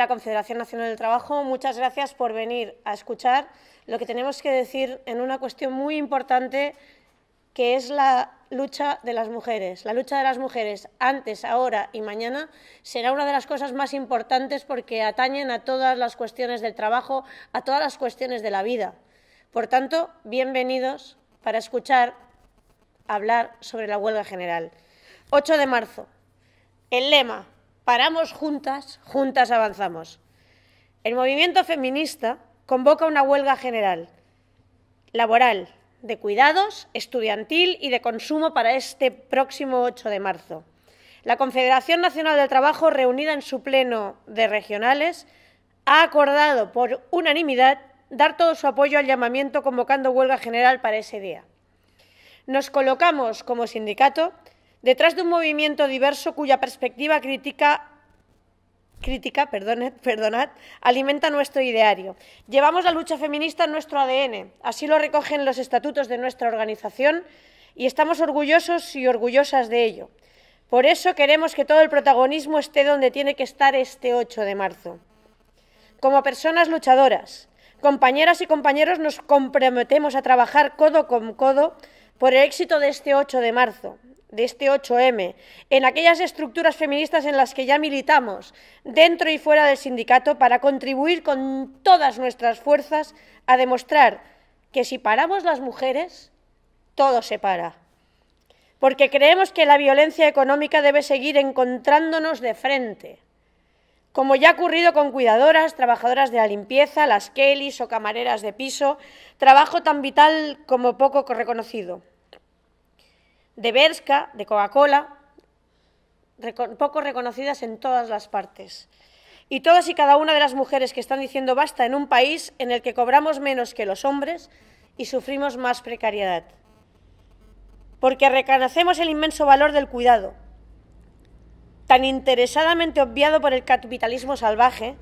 la Confederación Nacional del Trabajo, muchas gracias por venir a escuchar lo que tenemos que decir en una cuestión muy importante que es la lucha de las mujeres. La lucha de las mujeres antes, ahora y mañana será una de las cosas más importantes porque atañen a todas las cuestiones del trabajo, a todas las cuestiones de la vida. Por tanto, bienvenidos para escuchar hablar sobre la huelga general. 8 de marzo. El lema paramos juntas, juntas avanzamos. El movimiento feminista convoca una huelga general, laboral, de cuidados, estudiantil y de consumo para este próximo 8 de marzo. La Confederación Nacional del Trabajo, reunida en su pleno de regionales, ha acordado por unanimidad dar todo su apoyo al llamamiento convocando huelga general para ese día. Nos colocamos como sindicato Detrás de un movimiento diverso cuya perspectiva crítica, alimenta nuestro ideario. Llevamos la lucha feminista en nuestro ADN, así lo recogen los estatutos de nuestra organización y estamos orgullosos y orgullosas de ello. Por eso queremos que todo el protagonismo esté donde tiene que estar este 8 de marzo. Como personas luchadoras, compañeras y compañeros nos comprometemos a trabajar codo con codo por el éxito de este 8 de marzo, de este 8M, en aquellas estructuras feministas en las que ya militamos, dentro y fuera del sindicato, para contribuir con todas nuestras fuerzas a demostrar que si paramos las mujeres, todo se para. Porque creemos que la violencia económica debe seguir encontrándonos de frente, como ya ha ocurrido con cuidadoras, trabajadoras de la limpieza, las Kellys o camareras de piso, trabajo tan vital como poco reconocido de Berska, de Coca-Cola, poco reconocidas en todas las partes. Y todas y cada una de las mujeres que están diciendo basta en un país en el que cobramos menos que los hombres y sufrimos más precariedad. Porque reconocemos el inmenso valor del cuidado, tan interesadamente obviado por el capitalismo salvaje,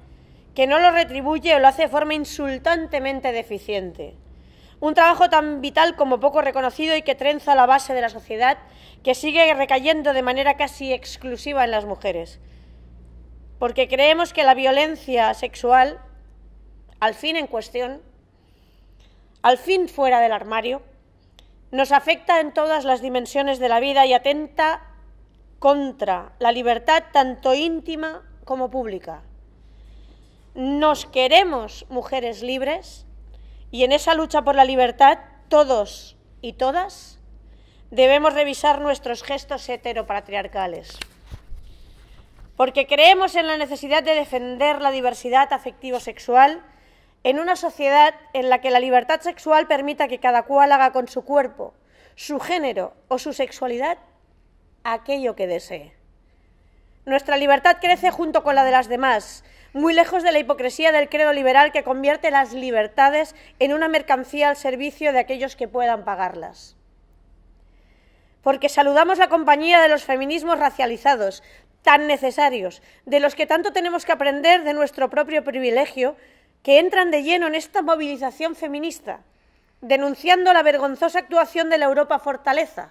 que no lo retribuye o lo hace de forma insultantemente deficiente. Un trabajo tan vital como poco reconocido y que trenza la base de la sociedad, que sigue recayendo de manera casi exclusiva en las mujeres. Porque creemos que la violencia sexual, al fin en cuestión, al fin fuera del armario, nos afecta en todas las dimensiones de la vida y atenta contra la libertad tanto íntima como pública. Nos queremos mujeres libres y en esa lucha por la libertad, todos y todas debemos revisar nuestros gestos heteropatriarcales. Porque creemos en la necesidad de defender la diversidad afectivo-sexual en una sociedad en la que la libertad sexual permita que cada cual haga con su cuerpo, su género o su sexualidad aquello que desee. Nuestra libertad crece junto con la de las demás, muy lejos de la hipocresía del credo liberal que convierte las libertades en una mercancía al servicio de aquellos que puedan pagarlas. Porque saludamos la compañía de los feminismos racializados, tan necesarios, de los que tanto tenemos que aprender de nuestro propio privilegio, que entran de lleno en esta movilización feminista, denunciando la vergonzosa actuación de la Europa Fortaleza,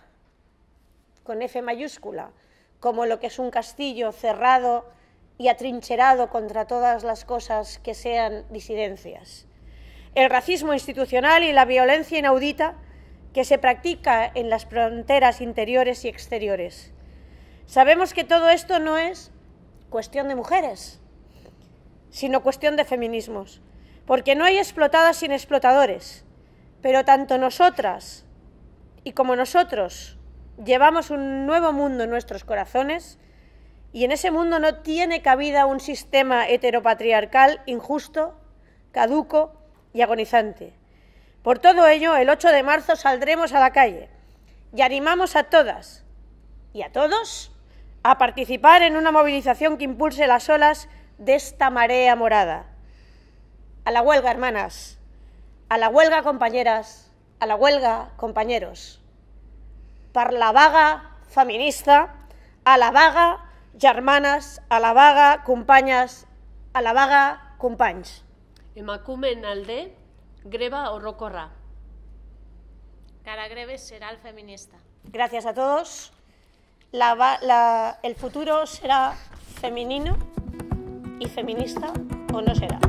con F mayúscula, como lo que es un castillo cerrado y atrincherado contra todas las cosas que sean disidencias. El racismo institucional y la violencia inaudita que se practica en las fronteras interiores y exteriores. Sabemos que todo esto no es cuestión de mujeres, sino cuestión de feminismos, porque no hay explotadas sin explotadores, pero tanto nosotras y como nosotros Llevamos un nuevo mundo en nuestros corazones y en ese mundo no tiene cabida un sistema heteropatriarcal injusto, caduco y agonizante. Por todo ello, el 8 de marzo saldremos a la calle y animamos a todas y a todos a participar en una movilización que impulse las olas de esta marea morada. A la huelga, hermanas. A la huelga, compañeras. A la huelga, compañeros per la vaga feminista, a la vaga hermanas, a la vaga compañas, a la vaga companys. alde, greba rocorra? Cara greve será el feminista. Gracias a todos. el futuro será femenino y feminista o no será.